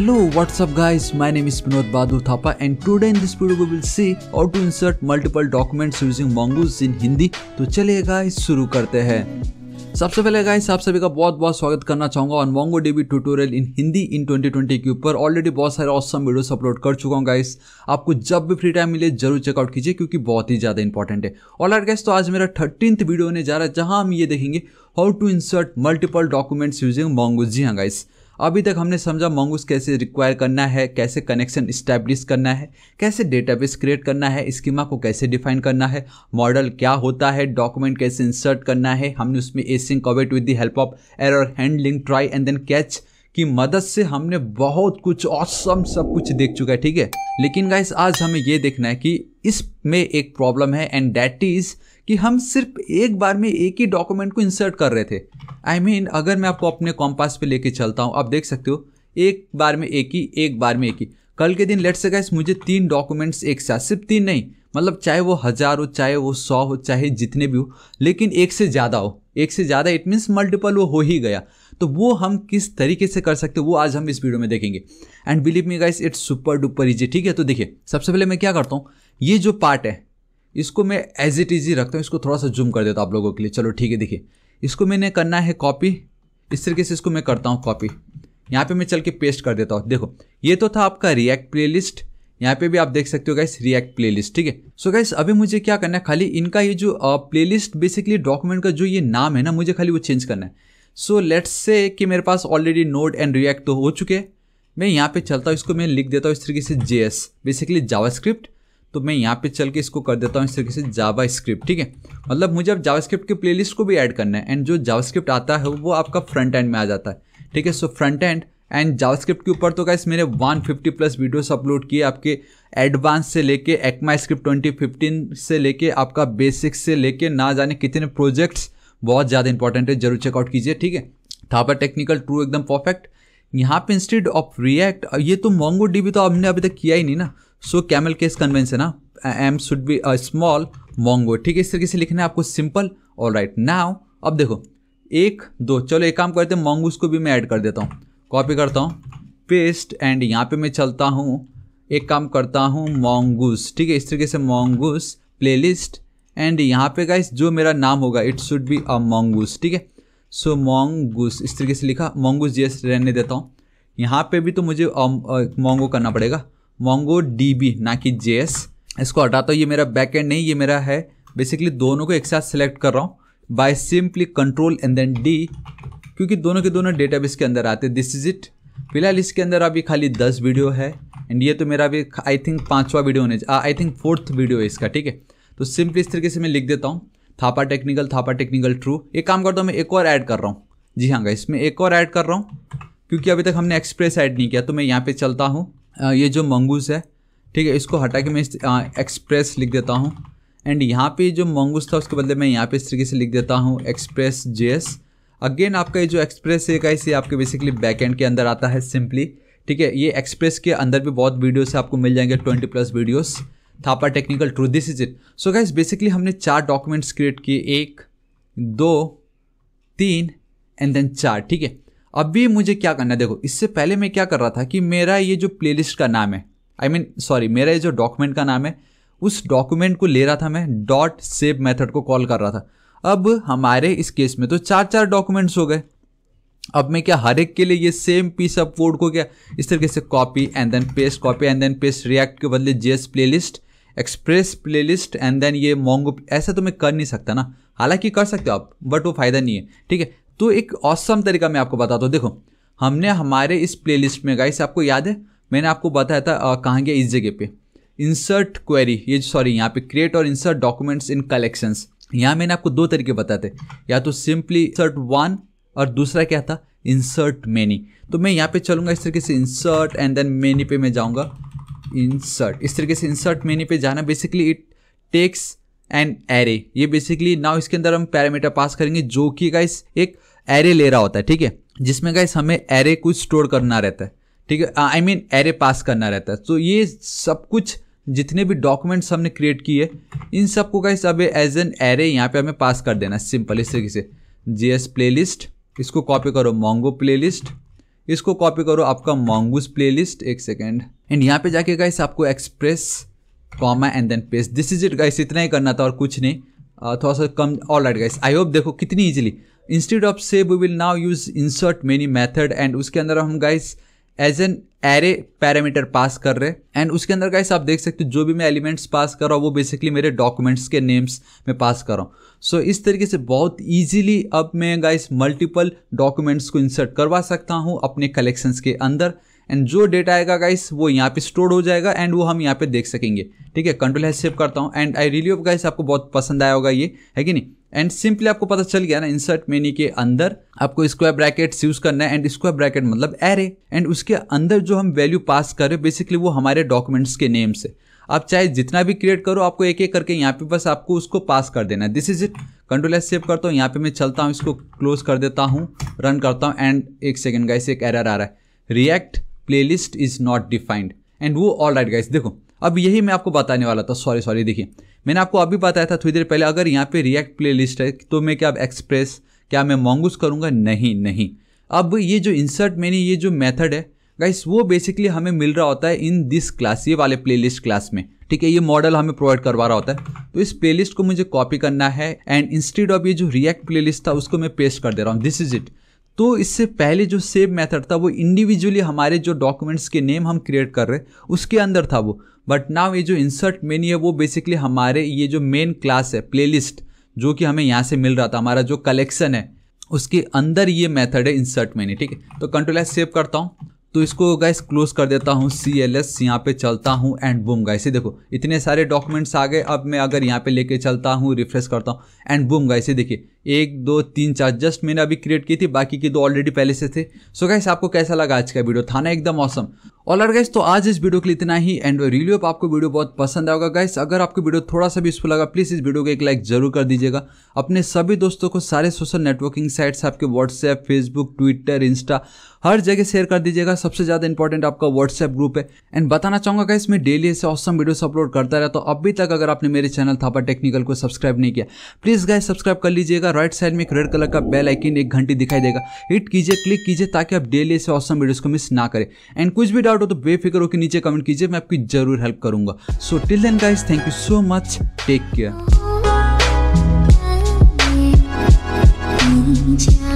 Hello, what's up guys? My name is Vinod Bahadur Thapa and today in this video we will see how to insert multiple documents using Mongoose in Hindi. तो चलिए guys शुरू करते हैं सबसे पहले guys आप सभी का बहुत बहुत स्वागत करना चाहूंगा on Mongo DB tutorial in Hindi in 2020 के ऊपर ऑलरेडी बहुत सारे ऑसम वीडियोस अपलोड कर चुका हूँ गाइस आपको जब भी फ्री टाइम मिले जरूर चेकआउट कीजिए क्योंकि बहुत ही ज़्यादा इंपॉर्टेंट है ऑल आर गाइस तो आज मेरा थर्टीन वीडियो होने जा रहा है जहाँ हम ये देखेंगे how to insert multiple documents using Mongo जी हाँ गाइस अभी तक हमने समझा मंगूस कैसे रिक्वायर करना है कैसे कनेक्शन इस्टेब्लिश करना है कैसे डेटाबेस क्रिएट करना है स्कीमा को कैसे डिफाइन करना है मॉडल क्या होता है डॉक्यूमेंट कैसे इंसर्ट करना है हमने उसमें async await with the help of error handling try and then catch की मदद से हमने बहुत कुछ औसम सब कुछ देख चुका है ठीक है लेकिन गाइस आज हमें ये देखना है कि इसमें एक प्रॉब्लम है एंड डैट इज़ कि हम सिर्फ एक बार में एक ही डॉक्यूमेंट को इंसर्ट कर रहे थे आई I मीन mean, अगर मैं आपको अपने कॉम्पास पे लेके चलता हूँ आप देख सकते हो एक बार में एक ही एक बार में एक ही कल के दिन लेट से मुझे तीन डॉक्यूमेंट्स एक साथ सिर्फ तीन नहीं मतलब चाहे वो हज़ार हो चाहे वो सौ हो चाहे जितने भी हो लेकिन एक से ज़्यादा हो एक से ज़्यादा इट मीन्स मल्टीपल वो हो ही गया तो वो हम किस तरीके से कर सकते वो आज हम इस वीडियो में देखेंगे and believe me guys it's super duper easy ठीक है तो देखिए सबसे पहले मैं क्या करता हूँ ये जो पार्ट है इसको मैं एज इट इज ही रखता हूँ इसको थोड़ा सा जूम कर देता हूँ आप लोगों के लिए चलो ठीक है देखिए इसको मैंने करना है कॉपी इस तरीके से इसको मैं करता हूँ कॉपी यहाँ पे मैं चल के पेस्ट कर देता हूँ देखो ये तो था आपका रिएक्ट प्लेलिस्ट यहाँ पे भी आप देख सकते हो गाइस रिएक्ट प्लेलिस्ट ठीक है सो गाइस अभी मुझे क्या करना है खाली इनका ये जो प्लेलिस्ट बेसिकली डॉक्यूमेंट का जो ये नाम है ना मुझे खाली वो चेंज करना है सो लेट्स से कि मेरे पास ऑलरेडी नोट एंड रिएक्ट तो हो चुके हैं मैं यहाँ पे चलता हूँ इसको मैं लिख देता हूँ इस तरीके से जे बेसिकली स्क्रिप्ट तो मैं यहाँ पे चल के इसको कर देता हूँ इस तरीके से जावा स्क्रिप्ट ठीक है मतलब मुझे अब जावा स्क्रिप्ट के प्ले को भी ऐड करना है एंड जो जावा स्क्रिप्ट आता है वो आपका फ्रंट एंड में आ जाता है ठीक है so front end and JavaScript के ऊपर तो गाइस मैंने 150 प्लस वीडियोस अपलोड किए आपके एडवांस से लेके एक्मा स्क्रिप्ट ट्वेंटी से लेके आपका बेसिक्स से लेके ना जाने कितने प्रोजेक्ट्स बहुत ज़्यादा इंपॉर्टेंट है जरूर चेकआउट कीजिए ठीक है थापर टेक्निकल ट्रू एकदम परफेक्ट यहाँ पे इंस्टेड ऑफ रिएक्ट ये तो मोंगो डीबी तो हमने अभी तक किया ही नहीं ना सो कैमल केस कन्वेंस है ना M should be small Mongo ठीक है इस तरीके से लिखना है आपको सिंपल और राइट नाउ अब देखो एक दो चलो एक काम करते हैं मोंगूस को भी मैं ऐड कर देता हूँ कॉपी करता हूँ पेस्ट एंड यहाँ पे मैं चलता हूँ एक काम करता हूँ मोंगूस ठीक है इस तरीके से मोंगूस प्लेलिस्ट एंड यहाँ पे गाइस जो मेरा नाम होगा it should be a mongoose ठीक है सो मोंगूस इस तरीके से लिखा मोंगूस जी रहने देता हूँ यहाँ पे भी तो मुझे मोंगो um, uh, करना पड़ेगा मोंगो डी ना कि जे इसको हटाता हूँ ये मेरा बैक एंड नहीं ये मेरा है बेसिकली दोनों को एक साथ सेलेक्ट कर रहा हूँ by simply control and then D क्योंकि दोनों के दोनों डेटाबेस के अंदर आते हैं दिस इज इट फिलहाल इसके अंदर अभी खाली दस वीडियो है एंड ये तो मेरा अभी आई थिंक पाँचवा वीडियो होने आई थिंक फोर्थ वीडियो है इसका ठीक है तो सिंपली इस तरीके से मैं लिख देता हूँ Thapa technical Thapa technical true एक काम करता हूँ मैं एक और ऐड कर रहा हूँ जी हाँ गाइस मैं एक और ऐड कर रहा हूँ क्योंकि अभी तक हमने एक्सप्रेस ऐड नहीं किया तो मैं यहाँ पे चलता हूँ ये जो मंगूस है ठीक है इसको हटा के मैं एक्सप्रेस लिख देता हूँ एंड यहाँ पे जो मंगूस था उसके बदले मैं यहाँ पे इस तरीके से लिख देता हूँ एक्सप्रेस जे अगेन आपका ये जो एक्सप्रेस है गाइस ये आपके बेसिकली बैक एंड के अंदर आता है सिंपली ठीक है ये एक्सप्रेस के अंदर भी बहुत वीडियोस आपको मिल जाएंगे twenty plus videos Thapa technical true this is it so guys basically हमने चार डॉक्यूमेंट्स क्रिएट किए एक दो तीन एंड देन चार ठीक है अभी मुझे क्या करना है देखो इससे पहले मैं क्या कर रहा था कि मेरा ये जो प्लेलिस्ट का नाम है आई मीन सॉरी मेरा ये जो डॉक्यूमेंट का नाम है उस डॉक्यूमेंट को ले रहा था मैं डॉट सेव मेथड को कॉल कर रहा था अब हमारे इस केस में तो चार चार डॉक्यूमेंट्स हो गए अब मैं क्या हर एक के लिए ये सेम पीस ऑफ कोड को क्या इस तरीके से copy and then paste copy and then paste React के बदले JS playlist Express playlist and then ये मोंगो ऐसा तो मैं कर नहीं सकता ना हालांकि कर सकते हो आप बट वो फ़ायदा नहीं है ठीक है तो एक औसम तरीका मैं आपको बताता हूँ देखो हमने हमारे इस प्लेलिस्ट में गाइस आपको याद है मैंने आपको बताया था कहाँ गया इस जगह पे इंसर्ट क्वेरी ये सॉरी यहाँ पे क्रिएट और इंसर्ट डॉक्यूमेंट्स इन कलेक्शंस यहाँ मैंने आपको दो तरीके बताए थे या तो सिंपली इंसर्ट वन और दूसरा क्या था इंसर्ट मेनी तो मैं यहाँ पे चलूँगा इस तरीके से इंसर्ट एंड देन मेनी पे मैं जाऊँगा इंसर्ट इस तरीके से इंसर्ट मेन्यू पे जाना basically it takes an array ये बेसिकली नाउ इसके अंदर हम पैरामीटर पास करेंगे जो कि गाइस एक एरे ले रहा होता है ठीक है जिसमें गाइस हमें एरे कुछ स्टोर करना रहता है ठीक है आई मीन एरे पास करना रहता है तो ये सब कुछ जितने भी डॉक्यूमेंट्स हमने क्रिएट किए इन सबको का गाइस अब एज एन एरे यहाँ पे हमें पास कर देना सिंपल इस तरीके से जी एस प्ले लिस्ट इसको कॉपी करो मोंगो प्ले लिस्ट इसको कॉपी करो आपका प्ले प्लेलिस्ट एक सेकेंड एंड यहाँ पे जाके गाइस आपको Express comma and then paste this is it guys इतना ही करना था और कुछ नहीं uh, थोड़ा सा कम all right guys I hope देखो कितनी easily instead of save we will now use insert many method and उसके अंदर हम guys as an array parameter pass कर रहे हैं एंड उसके अंदर गाइस आप देख सकते हो जो भी मैं एलिमेंट्स पास कर रहा हूँ वो बेसिकली मेरे डॉक्यूमेंट्स के नेम्स में पास कर रहा हूँ सो so, इस तरीके से बहुत इजीली अब मैं गाइस मल्टीपल डॉक्यूमेंट्स को इंसर्ट करवा सकता हूँ अपने कलेक्शंस के अंदर एंड जो डेटा आएगा गाइस वो यहाँ पे स्टोर हो जाएगा एंड वो हम यहाँ पे देख सकेंगे ठीक है कंट्रोल है सेव करता हूँ and I really of guys आपको बहुत पसंद आया होगा ये है कि नहीं एंड सिंपली आपको पता चल गया ना इंसर्ट मेनी के अंदर आपको स्क्वायर ब्रैकेट यूज करना है एंड स्क्वायर ब्रैकेट मतलब एरे एंड उसके अंदर जो हम वैल्यू पास कर रहे हैं बेसिकली वो हमारे डॉक्यूमेंट्स के नेम से आप चाहे जितना भी क्रिएट करो आपको एक एक करके यहाँ पे बस आपको उसको पास कर देना है this is it control S save करता हूँ यहाँ पे मैं चलता हूँ इसको क्लोज कर देता हूँ रन करता हूँ एंड एक सेकेंड गाइस एक एरर आ रहा है React playlist is not defined and वो ऑल राइट गाइस देखो अब यही मैं आपको बताने वाला था सॉरी सॉरी देखिए मैंने आपको अभी बताया था थोड़ी देर पहले अगर यहाँ पे रिएक्ट प्ले लिस्ट है तो मैं क्या एक्सप्रेस क्या मैं मोंगूस करूँगा नहीं नहीं अब ये जो इंसर्ट मैंने ये जो मेथड है गाइस वो बेसिकली हमें मिल रहा होता है इन दिस क्लास ये वाले लिस्ट क्लास में ठीक है ये मॉडल हमें प्रोवाइड करवा रहा होता है तो इस प्लेलिस्ट को मुझे कॉपी करना है एंड इंस्टेड ऑफ ये जो रिएक्ट प्लेलिस्ट था उसको मैं पेस्ट कर दे रहा हूँ दिस इज इट तो इससे पहले जो सेव मेथड था वो इंडिविजुअली हमारे जो डॉक्यूमेंट्स के नेम हम क्रिएट कर रहे उसके अंदर था वो बट नाव ये जो इंसर्ट मेनी है वो बेसिकली हमारे ये जो मेन क्लास है प्लेलिस्ट जो कि हमें यहाँ से मिल रहा था हमारा जो कलेक्शन है उसके अंदर ये मेथड है इंसर्ट मैनी ठीक है तो कंट्रोल एस सेव करता हूँ तो इसको गैस क्लोज कर देता हूँ सी एल एस यहाँ पे चलता हूँ एंड बूम गाइस ये देखो इतने सारे डॉक्यूमेंट्स आ गए अब मैं अगर यहाँ पे लेके चलता हूँ रिफ्रेश करता हूँ एंड बूम गाइस ये देखिए एक दो तीन चार जस्ट मैंने अभी क्रिएट की थी बाकी के दो ऑलरेडी पहले से थे सो so गाइस आपको कैसा लगा आज का वीडियो था ना एकदम औसम ऑल आर गाइस तो आज इस वीडियो के लिए इतना ही एंड रिव्यू आप आपको वीडियो बहुत पसंद आएगा गाइस अगर आपको वीडियो थोड़ा सा भी यूजफुल लगा प्लीज़ इस वीडियो को एक लाइक जरूर कर दीजिएगा अपने सभी दोस्तों को सारे सोशल नेटवर्किंग साइट्स आपके व्हाट्सएप फेसबुक ट्विटर इंस्टा हर जगह शेयर कर दीजिएगा सबसे ज़्यादा इंपॉर्टेंट आपका व्हाट्सएप ग्रुप है एंड बताना चाहूँगा गाइस मैं डेली ऐसे ऑसम वीडियोस अपलोड करता रहता तो अभी तक अगर आपने मेरे चैनल थापा टेक्निकल को सब्सक्राइब नहीं किया प्लीज़ गाइस सब्सक्राइब कर लीजिएगा राइट साइड में एक रेड कलर का बेल आइकन एक घंटी दिखाई देगा हिट कीजिए क्लिक कीजिए ताकि आप डेली ऐसे ऑसम वीडियोज़ को मिस ना करें एंड कुछ भी डाउट डाउट हो तो बेफिक्र होकर नीचे कमेंट कीजिए मैं आपकी जरूर हेल्प करूंगा so till then guys thank you so much take care